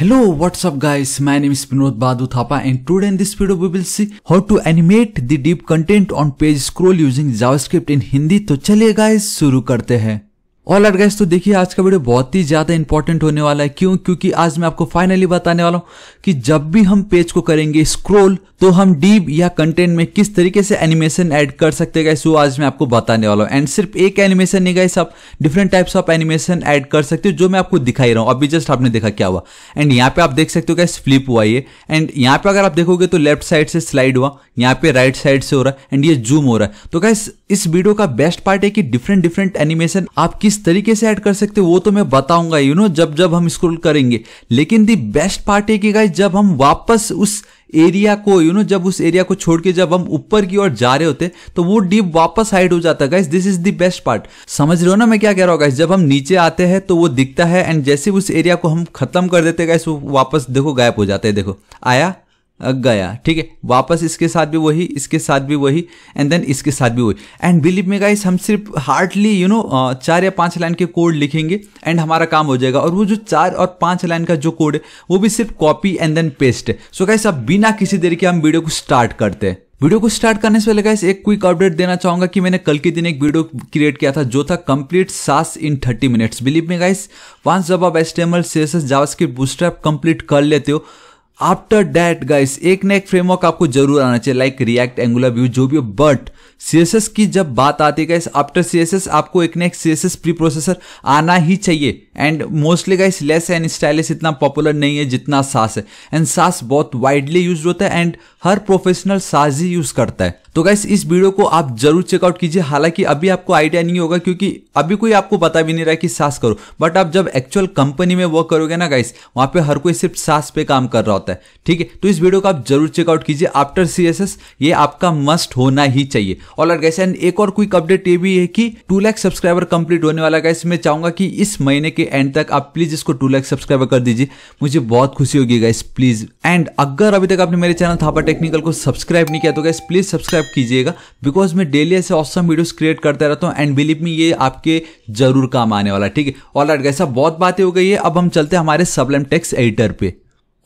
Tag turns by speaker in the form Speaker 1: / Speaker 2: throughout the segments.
Speaker 1: Hello, what's up guys, my name is Pinod Badu Thapa and today in this video we will see how to animate the deep content on page scroll using JavaScript in Hindi. तो चलिए guys शुरू करते हैं all right guys तो देखिए आज का video बहुत ही ज़्यादा इंपॉर्टेंट होने वाला है क्यों क्योंकि आज मैं आपको फाइनली बताने वाला हूँ कि जब भी हम पेज को करेंगे स्क्रोल तो हम डीप या कंटेंट में किस तरीके से एनिमेशन ऐड कर सकते हैं वो आज मैं आपको बताने वाला हूँ एंड सिर्फ एक एनिमेशन नहीं गए आप different types of animation add कर सकते हो जो मैं आपको दिखाई रहा हूँ अभी जस्ट आपने देखा क्या हुआ एंड यहाँ पे आप देख सकते हो क्या फ्लिप हुआ ये एंड यहाँ पे अगर आप देखोगे तो लेफ्ट साइड से स्लाइड हुआ यहाँ पे राइट साइड से हो रहा है एंड ये जूम हो रहा है तो क्या इस वीडियो का बेस्ट पार्ट है कि डिफरेंट डिफरेंट एनिमेशन आप किस किस तरीके से ऐड कर सकते हो वो तो मैं बताऊंगा यू नो जब जब हम स्क्रॉल करेंगे लेकिन दी बेस्ट पार्ट है कि गाइस जब हम वापस उस एरिया को यू नो जब उस एरिया को छोड़ के जब हम ऊपर की ओर जा रहे होते तो वो डीप वापस हाइड हो जाता है guys this is the best part समझ रहे हो ना मैं क्या कह रहा हूँ गाइस जब हम नीचे आते हैं तो वो दिखता है एंड जैसे उस एरिया को हम खत्म कर देते गाइस वो वापस देखो गायब हो जाते हैं देखो आया गया ठीक है वापस इसके साथ भी वही इसके साथ भी वही एंड देन इसके साथ भी वही एंड बिलीव मेगा गाइस हम सिर्फ हार्डली यू नो चार या पांच लाइन के कोड लिखेंगे एंड हमारा काम हो जाएगा और वो जो चार और पांच लाइन का जो कोड है वो भी सिर्फ कॉपी एंड देन पेस्ट है सो गाइस अब बिना किसी देर के हम वीडियो को स्टार्ट करते हैं वीडियो को स्टार्ट करने से पहले गाइस एक क्विक अपडेट देना चाहूंगा कि मैंने कल के दिन एक वीडियो क्रिएट किया था जो था complete Sass in thirty minutes believe mega guys once जब आप एस्टेमल T M L C S S JavaScript Bootstrap complete कर लेते हो आफ्टर डैट गाइस एक ना एक फ्रेमवर्क आपको जरूर आना चाहिए लाइक रिएक्ट एंगुलर व्यू जो भी हो बट सीएसएस की जब बात आती है गाइस आफ्टर सीएसएस आपको एक ना एक सीएसएस प्री प्रोसेसर आना ही चाहिए and mostly guys Less and Stylus इतना पॉपुलर नहीं है जितना सास है एंड सास बहुत वाइडली यूज होता है एंड हर प्रोफेशनल सास ही यूज करता है तो गैस इस वीडियो को आप जरूर चेकआउट कीजिए हालांकि अभी आपको आइडिया नहीं होगा क्योंकि अभी कोई आपको बता भी नहीं रहा कि सास करो बट आप जब एक्चुअल कंपनी में वर्क करोगे ना गाइस वहां पे हर कोई सिर्फ सास पे काम कर रहा होता है ठीक है तो इस वीडियो को आप जरूर चेकआउट कीजिए आफ्टर सी ये आपका मस्ट होना ही चाहिए और गैस एंड एक और क्विक अपडेट ये भी है कि टू लैख सब्सक्राइबर कंप्लीट होने वाला गाइस मैं चाहूंगा कि इस महीने के एंड तक आप प्लीज इसको टू लैख सब्सक्राइबर कर दीजिए मुझे बहुत खुशी होगी गाइस प्लीज एंड अगर अभी तक आपने मेरे चैनल थापा टेक्निकल को सब्सक्राइब नहीं किया तो गाइस प्लीज सब्सक्राइब सब्सक्राइब कीजिएगा बिकॉज मैं डेली ऐसे ऑसम वीडियोस क्रिएट करता रहता हूँ एंड बिलीव मी ये आपके जरूर काम आने वाला ठीक है ऑल राइट गैस अब बहुत बातें हो गई है अब हम चलते हैं हमारे सबलम टेक्स एडिटर पे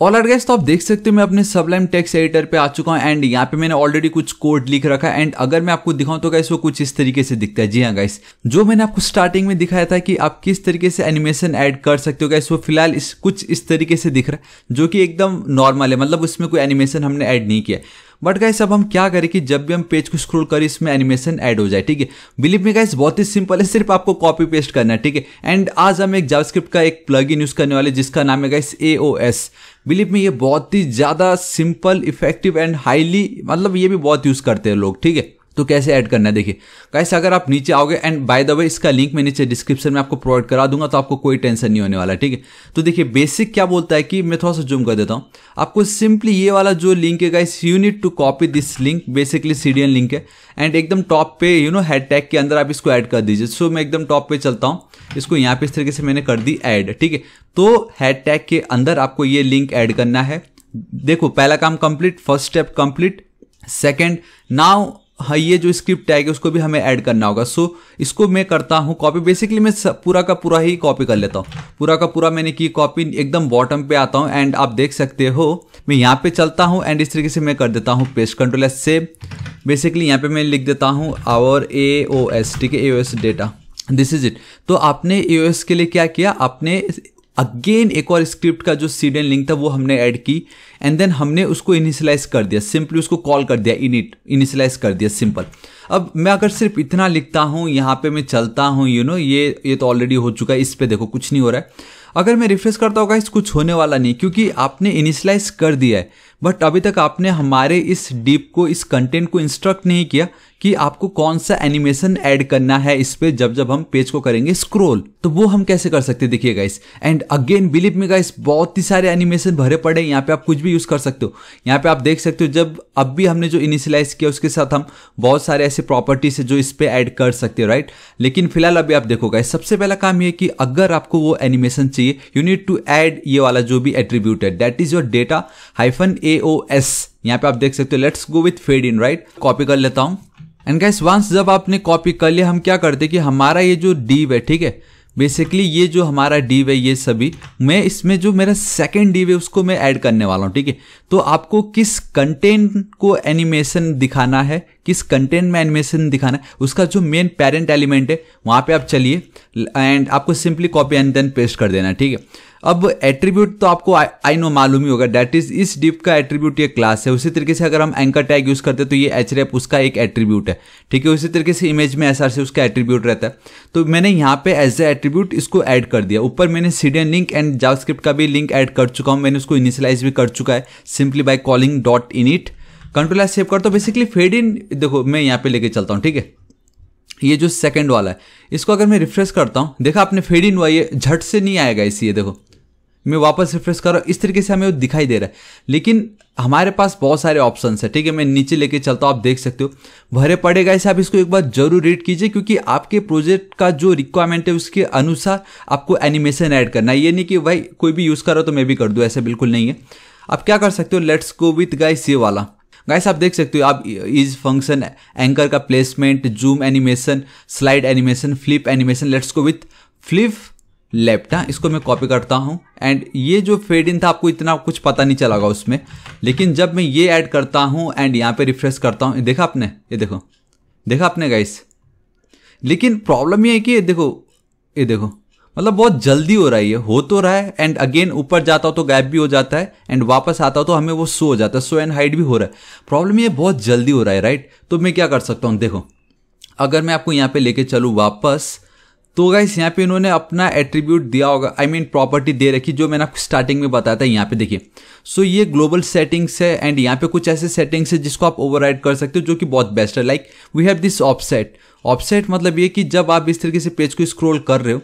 Speaker 1: ऑल आर गैस तो आप देख सकते हो मैं अपने सबलाइम टेक्स एडिटर पे आ चुका हूँ एंड यहाँ पे मैंने ऑलरेडी कुछ कोड लिख रखा है एंड अगर मैं आपको दिखाऊं तो गैस वो कुछ इस तरीके से दिखता है जी हाँ गैस जो मैंने आपको स्टार्टिंग में दिखाया था कि आप किस तरीके से एनिमेशन ऐड कर सकते हो गैस वो फिलहाल इस कुछ इस तरीके से दिख रहा है जो कि एकदम नॉर्मल है मतलब उसमें कोई एनिमेशन हमने ऐड नहीं किया बट गाइस अब हम क्या करें कि जब भी हम पेज को स्क्रोल करें इसमें एनिमेशन ऐड हो जाए ठीक है बिलीव में गाइस बहुत ही सिंपल है सिर्फ आपको कॉपी पेस्ट करना है ठीक है एंड आज हम एक जावास्क्रिप्ट का एक प्लग यूज करने वाले जिसका नाम है गाइस ए बिलीव में ये बहुत ही ज़्यादा सिंपल इफेक्टिव एंड हाईली मतलब ये भी बहुत यूज़ करते हैं लोग ठीक है तो कैसे ऐड करना है देखिए कैसे अगर आप नीचे आओगे एंड बाय द वे इसका लिंक मैं नीचे डिस्क्रिप्शन में आपको प्रोवाइड करा दूंगा तो आपको कोई टेंशन नहीं होने वाला ठीक है तो देखिए बेसिक क्या बोलता है कि मैं थोड़ा सा जूम कर देता हूँ आपको सिंपली ये वाला जो लिंक है guys you need to copy this link basically C link है एंड एकदम टॉप पे यू नो हैड टैग के अंदर आप इसको ऐड कर दीजिए सो मैं एकदम टॉप पे चलता हूँ इसको यहाँ पे इस तरीके से मैंने कर दी ऐड ठीक है तो हैड टैग के अंदर आपको ये लिंक ऐड करना है देखो पहला काम complete first step complete second now हाँ ये जो स्क्रिप्ट टैग है उसको भी हमें ऐड करना होगा सो so, इसको मैं करता हूँ कॉपी बेसिकली मैं पूरा का पूरा ही कॉपी कर लेता हूँ पूरा का पूरा मैंने की कॉपी एकदम बॉटम पे आता हूँ एंड आप देख सकते हो मैं यहाँ पे चलता हूँ एंड इस तरीके से मैं कर देता हूँ पेस्ट कंट्रोल एस से बेसिकली यहाँ पे मैं लिख देता हूँ आवर ए ओ एस ठीक है A O S data this is it तो आपने ए ओ एस के लिए क्या किया आपने अगेन एक और स्क्रिप्ट का जो एंड लिंक था वो हमने ऐड की एंड देन हमने उसको इनिशलाइज कर दिया सिंपली उसको कॉल कर दिया इनिट इनिशलाइज कर दिया सिंपल अब मैं अगर सिर्फ इतना लिखता हूँ यहाँ पे मैं चलता हूँ यू नो ये ये तो ऑलरेडी हो चुका है इस पर देखो कुछ नहीं हो रहा है अगर मैं रिफ्रेश करता होगा इस कुछ होने वाला नहीं क्योंकि आपने इनिशलाइज कर दिया है बट अभी तक आपने हमारे इस डीप को इस कंटेंट को इंस्ट्रक्ट नहीं किया कि आपको कौन सा एनिमेशन ऐड करना है इस पर जब जब हम पेज को करेंगे स्क्रोल तो वो हम कैसे कर सकते हैं देखिए guys and again believe me guys बहुत ही सारे एनिमेशन भरे पड़े हैं यहाँ पे आप कुछ भी यूज़ कर सकते हो यहाँ पे आप देख सकते हो जब अब भी हमने जो इनिशियलाइज किया उसके साथ हम बहुत सारे ऐसे प्रॉपर्टीज है जो इस पर ऐड कर सकते हैं राइट लेकिन फिलहाल अभी आप देखो गाइस सबसे पहला काम ये कि अगर आपको वो एनिमेशन चाहिए यू नीड टू एड ये वाला जो भी एट्रीब्यूट है that is your data hyphen A O S यहाँ पे आप देख सकते हो let's go with fade in right copy कर लेता हूँ एंड गाइस वंस जब आपने कॉपी कर लिया हम क्या करते कि हमारा ये जो डीव है ठीक है बेसिकली ये जो हमारा डी वे ये सभी मैं इसमें जो मेरा सेकेंड डी वे उसको मैं ऐड करने वाला हूँ ठीक है तो आपको किस कंटेंट को एनिमेशन दिखाना है किस कंटेंट में एनिमेशन दिखाना है उसका जो मेन पेरेंट एलिमेंट है वहाँ पे आप चलिए एंड आपको simply copy and then paste कर देना ठीक है अब एट्रीब्यूट तो आपको आई नो मालूम ही होगा डैट इज इस डिप का एट्रीब्यूट ये क्लास है उसी तरीके से अगर हम एंकर टैग यूज़ करते हैं तो ये एच रेप उसका एक एट्रीब्यूट है ठीक है उसी तरीके से इमेज में एस से उसका एट्रीब्यूट रहता है तो मैंने यहाँ पे एज ए एट्रीब्यूट इसको ऐड कर दिया ऊपर मैंने सीडियन लिंक एंड जावास्क्रिप्ट का भी लिंक ऐड कर चुका हूँ मैंने उसको इनिशलाइज भी कर चुका है simply by calling dot init control save कर तो बेसिकली फेड इन देखो मैं यहाँ पे लेके चलता हूँ ठीक है ये जो सेकंड वाला है इसको अगर मैं रिफ्रेश करता हूँ देखा आपने फेड इन हुआ ये झट से नहीं आएगा इसी ये देखो मैं वापस रिफ्रेश कर रहा हूँ इस तरीके से हमें वो दिखाई दे रहा है लेकिन हमारे पास बहुत सारे ऑप्शन है ठीक है मैं नीचे लेके चलता हूँ आप देख सकते हो भरे पड़ेगा इसे आप इसको एक बार जरूर रीड कीजिए क्योंकि आपके प्रोजेक्ट का जो रिक्वायरमेंट है उसके अनुसार आपको एनिमेशन ऐड करना है ये नहीं कि भाई कोई भी यूज़ करो तो मैं भी कर दूँ ऐसा बिल्कुल नहीं है आप क्या कर सकते हो लेट्स गो विथ गाइस ये वाला गाइस आप देख सकते हो आप इज फंक्शन एंकर का placement zoom animation slide animation flip animation let's go with flip left हाँ इसको मैं कॉपी करता हूँ एंड ये जो फेड इन था आपको इतना कुछ पता नहीं चला होगा उसमें लेकिन जब मैं ये ऐड करता हूँ एंड यहाँ पे रिफ्रेश करता हूँ देखा आपने ये देखो देखा आपने गाइस लेकिन प्रॉब्लम ये है कि ये देखो ये देखो मतलब बहुत जल्दी हो रहा है ये हो तो रहा है एंड अगेन ऊपर जाता हो तो गैप भी हो जाता है एंड वापस आता हो तो हमें वो सो हो जाता है सो एंड हाइड भी हो रहा है प्रॉब्लम ये बहुत जल्दी हो रहा है राइट तो मैं क्या कर सकता हूँ देखो अगर मैं आपको यहाँ पे लेके चलूँ वापस तो गाइस यहाँ पे इन्होंने अपना एट्रीब्यूट दिया होगा आई मीन प्रॉपर्टी दे रखी जो मैंने आपको स्टार्टिंग में बताया था यहाँ पे देखिए सो so, ये ग्लोबल सेटिंग्स है एंड यहाँ पे कुछ ऐसे सेटिंग्स है जिसको आप ओवर कर सकते हो जो कि बहुत बेस्ट है like we have this offset offset मतलब ये कि जब आप इस तरीके से पेज को स्क्रॉल कर रहे हो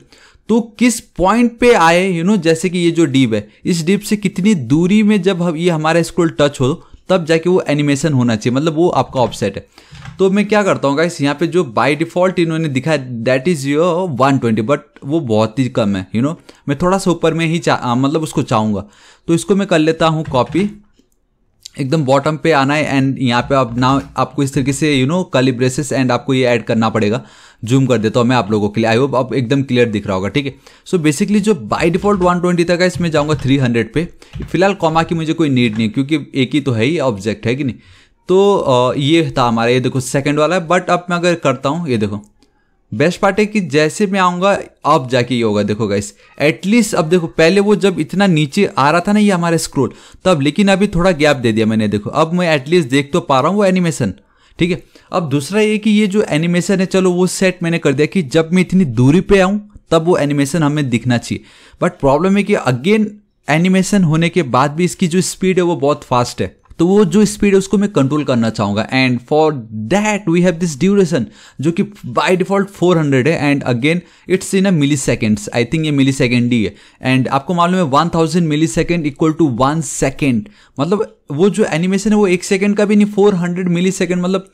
Speaker 1: तो किस पॉइंट पे आए यू नो जैसे कि ये जो डीप है इस डीप से कितनी दूरी में जब ये हमारा स्क्रोल टच हो तब जाके वो एनिमेशन होना चाहिए मतलब वो आपका ऑफसेट है तो मैं क्या करता हूँ गाइस यहाँ पे जो बाय डिफॉल्ट इन्होंने दिखाया that is your one twenty but वो बहुत ही कम है यू you नो know? मैं थोड़ा सा ऊपर में ही चा मतलब उसको चाहूँगा तो इसको मैं कर लेता हूँ कॉपी एकदम बॉटम पे आना है एंड यहाँ पे आप ना आपको इस तरीके से यू नो ब्रेसेस एंड आपको ये ऐड करना पड़ेगा जूम कर देता हूँ मैं आप लोगों के लिए आई होप आप एकदम क्लियर दिख रहा होगा ठीक है सो बेसिकली जो बाई डिफॉल्ट 120 तक है इसमें जाऊँगा 300 पे फिलहाल कॉमा की मुझे कोई नीड नहीं क्योंकि एक ही तो है ही ऑब्जेक्ट है कि नहीं तो ये था हमारा ये देखो सेकेंड वाला है बट अब मैं अगर करता हूँ ये देखो बेस्ट पार्ट है कि जैसे मैं आऊंगा अब जाके ये होगा देखो गाइस एटलीस्ट अब देखो पहले वो जब इतना नीचे आ रहा था ना ये हमारे स्क्रोल तब लेकिन अभी थोड़ा गैप दे दिया मैंने देखो अब मैं एटलीस्ट देख तो पा रहा हूँ वो एनिमेशन ठीक है अब दूसरा ये कि ये जो एनिमेशन है चलो वो सेट मैंने कर दिया कि जब मैं इतनी दूरी पे आऊँ तब वो एनिमेशन हमें दिखना चाहिए बट प्रॉब्लम है कि अगेन एनिमेशन होने के बाद भी इसकी जो स्पीड है वो बहुत फास्ट है तो वो जो स्पीड है उसको मैं कंट्रोल करना चाहूँगा and for that we have this duration जो कि बाय डिफॉल्ट 400 है and again it's in a milliseconds I think ये मिली सेकेंड ही है एंड आपको मालूम है 1000 thousand millisecond equal to one second मतलब वो जो एनिमेशन है वो एक सेकेंड का भी नहीं 400 हंड्रेड मिली सेकेंड मतलब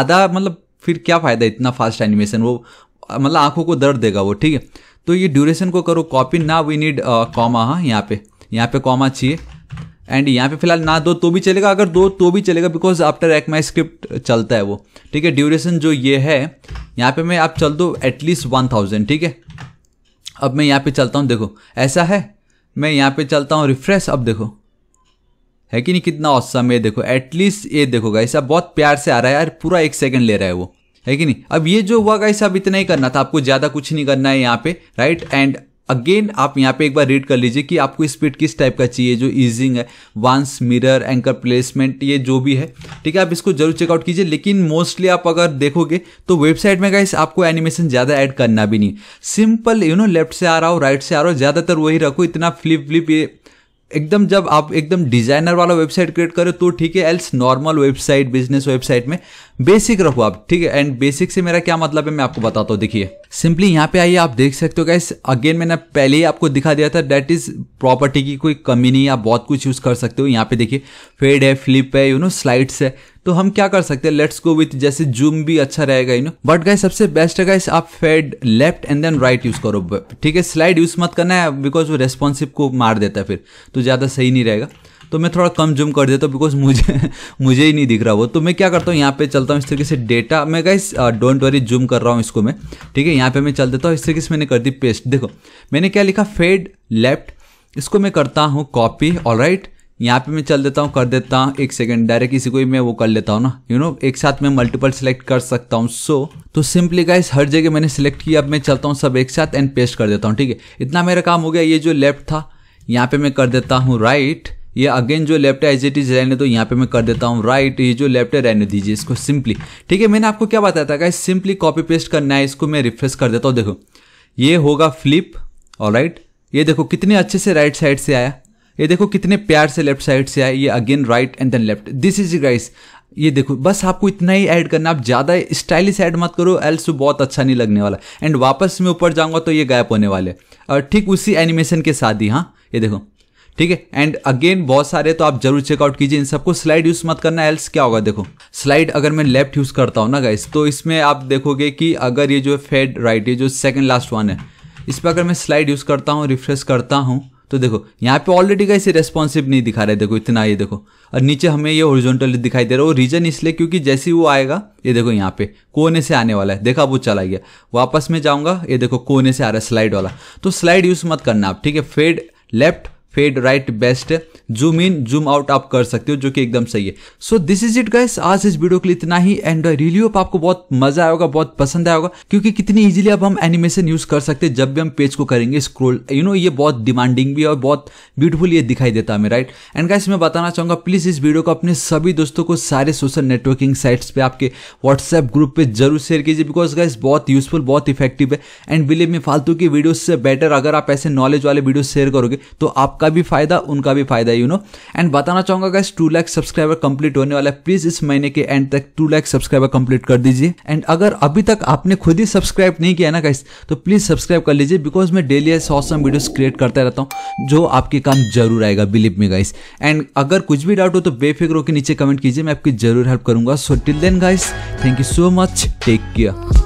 Speaker 1: आधा मतलब फिर क्या फ़ायदा इतना फास्ट एनिमेशन वो मतलब आंखों को दर्द देगा वो ठीक है तो ये ड्यूरेशन को करो कॉपी ना वी नीड कॉमा हाँ यहाँ पे यहाँ पे कॉमा चाहिए एंड यहाँ पे फिलहाल ना दो तो भी चलेगा अगर दो तो भी चलेगा बिकॉज आफ्टर एक माई स्क्रिप्ट चलता है वो ठीक है ड्यूरेशन जो ये है यहाँ पे मैं आप चल दो एटलीस्ट वन थाउजेंड ठीक है अब मैं यहाँ पे चलता हूँ देखो ऐसा है मैं यहाँ पे चलता हूँ रिफ्रेश अब देखो है कि नहीं कितना औसम ये देखो एटलीस्ट ये देखो गाइस अब बहुत प्यार से आ रहा है यार पूरा एक सेकंड ले रहा है वो है कि नहीं अब ये जो हुआ गाइस अब इतना ही करना था आपको ज़्यादा कुछ नहीं करना है यहाँ पे राइट एंड अगेन आप यहाँ पे एक बार रीड कर लीजिए कि आपको स्पीड किस टाइप का चाहिए जो ईजिंग है वांस मिरर एंकर प्लेसमेंट ये जो भी है ठीक है आप इसको जरूर चेकआउट कीजिए लेकिन मोस्टली आप अगर देखोगे तो वेबसाइट में गाइस आपको एनिमेशन ज़्यादा ऐड करना भी नहीं सिंपल यू नो लेफ्ट से आ रहा हो राइट से आ रहा हो ज़्यादातर वही रखो इतना फ्लिप फ्लिप ये एकदम जब आप एकदम डिजाइनर वाला वेबसाइट क्रिएट करो तो ठीक है else normal website business website में बेसिक रखो आप ठीक है एंड बेसिक से मेरा क्या मतलब है मैं आपको बताता हूँ देखिए सिंपली यहाँ पे आइए आप देख सकते हो गाइस अगेन मैंने पहले ही आपको दिखा दिया था डेट इज प्रॉपर्टी की कोई कमी नहीं आप बहुत कुछ यूज कर सकते हो यहाँ पे देखिए फेड है फ्लिप है यू नो स्लाइड्स है तो हम क्या कर सकते हैं लेट्स गो विथ जैसे जूम भी अच्छा रहेगा यू नो बट गाइस सबसे बेस्ट है गाइस आप fade left and then right use करो ठीक है स्लाइड यूज मत करना है बिकॉज वो रेस्पॉन्सिव को मार देता है फिर तो ज्यादा सही नहीं रहेगा तो मैं थोड़ा कम जूम कर देता हूँ बिकॉज मुझे मुझे ही नहीं दिख रहा वो तो मैं क्या करता हूँ यहाँ पे चलता हूँ इस तरीके से डेटा मैं गाइस डोंट वरी जूम कर रहा हूँ इसको मैं ठीक है यहाँ पे मैं चल देता हूँ इस तरीके से मैंने कर दी पेस्ट देखो मैंने क्या लिखा फेड लेफ्ट इसको मैं करता हूँ कॉपी ऑल राइट यहाँ पे मैं चल देता हूँ कर देता हूँ एक सेकेंड डायरेक्ट इसी को ही मैं वो कर लेता हूँ ना यू नो एक साथ मैं मल्टीपल सेलेक्ट कर सकता हूँ सो so, तो सिंपली गाइस हर जगह मैंने सेलेक्ट किया अब मैं चलता हूँ सब एक साथ एंड पेस्ट कर देता हूँ ठीक है इतना मेरा काम हो गया ये जो लेफ्ट था यहाँ पे मैं कर देता हूँ राइट ये अगेन जो लेफ्ट है एज इट इज रहने तो यहाँ पे मैं कर देता हूँ राइट ये जो लेफ्ट है रहने दीजिए इसको सिंपली ठीक है मैंने आपको क्या बताया था गाइस सिंपली कॉपी पेस्ट करना है इसको मैं रिफ्रेश कर देता हूँ देखो ये होगा फ्लिप और राइट ये देखो कितने अच्छे से राइट साइड से आया ये देखो कितने प्यार से लेफ्ट साइड से आया ये again right and then left this is guys ये देखो बस आपको इतना ही ऐड करना आप ज़्यादा स्टाइलिश ऐड मत करो एल्स बहुत अच्छा नहीं लगने वाला एंड वापस मैं ऊपर जाऊंगा तो ये गायब होने वाले और ठीक उसी एनिमेशन के साथ ही हाँ ये देखो ठीक है एंड अगेन बहुत सारे तो आप जरूर चेकआउट कीजिए इन सबको स्लाइड यूज मत करना एल्स क्या होगा देखो स्लाइड अगर मैं लेफ्ट यूज करता हूँ ना गाइस तो इसमें आप देखोगे कि अगर ये जो फेड राइट ये जो सेकंड लास्ट वन है इस पर अगर मैं स्लाइड यूज करता हूँ रिफ्रेश करता हूँ तो देखो यहाँ पे ऑलरेडी का इसे रेस्पॉन्सिव नहीं दिखा रहे देखो इतना ये देखो और नीचे हमें ये ओरिजोनटली दिखाई दे रहा है वो रीजन इसलिए क्योंकि जैसे ही वो आएगा ये देखो यहाँ पे कोने से आने वाला है देखा वो चला गया वापस में जाऊंगा ये देखो कोने से आ रहा है स्लाइड वाला तो स्लाइड यूज़ मत करना आप ठीक है fade left fade right best zoom in zoom out आप कर सकते हो जो कि एकदम सही है so this is it guys आज इस वीडियो के लिए इतना ही एंड रिली होप आपको बहुत मजा आएगा बहुत पसंद आएगा क्योंकि कितनी इजीली अब हम एनिमेशन यूज कर सकते हैं जब भी हम पेज को करेंगे स्क्रोल यू नो ये बहुत डिमांडिंग भी और बहुत ब्यूटीफुल ये दिखाई देता है हमें राइट एंड गाइस मैं बताना चाहूंगा प्लीज इस वीडियो को अपने सभी दोस्तों को सारे सोशल नेटवर्किंग साइट्स पे आपके व्हाट्सएप ग्रुप पे जरूर शेयर कीजिए बिकॉज गाइस बहुत यूजफुल बहुत इफेक्टिव है एंड बिलीव मैं फालतू की वीडियो से बेटर अगर आप ऐसे नॉलेज वाले वीडियो शेयर करोगे तो आपका आपका भी फायदा उनका भी फायदा यू नो एंड बताना चाहूंगा guys two lakh subscriber complete होने वाला है प्लीज इस महीने के एंड तक टू लाख सब्सक्राइबर कंप्लीट कर दीजिए एंड अगर अभी तक आपने खुद ही सब्सक्राइब नहीं किया ना गाइस तो प्लीज सब्सक्राइब कर लीजिए बिकॉज मैं डेली ऐसे ऑसम वीडियोस क्रिएट करता रहता हूँ जो आपके काम जरूर आएगा बिलीव मी गाइस एंड अगर कुछ भी डाउट हो तो बेफिक्र होकर नीचे कमेंट कीजिए मैं आपकी जरूर हेल्प करूंगा so till then guys thank you so much take care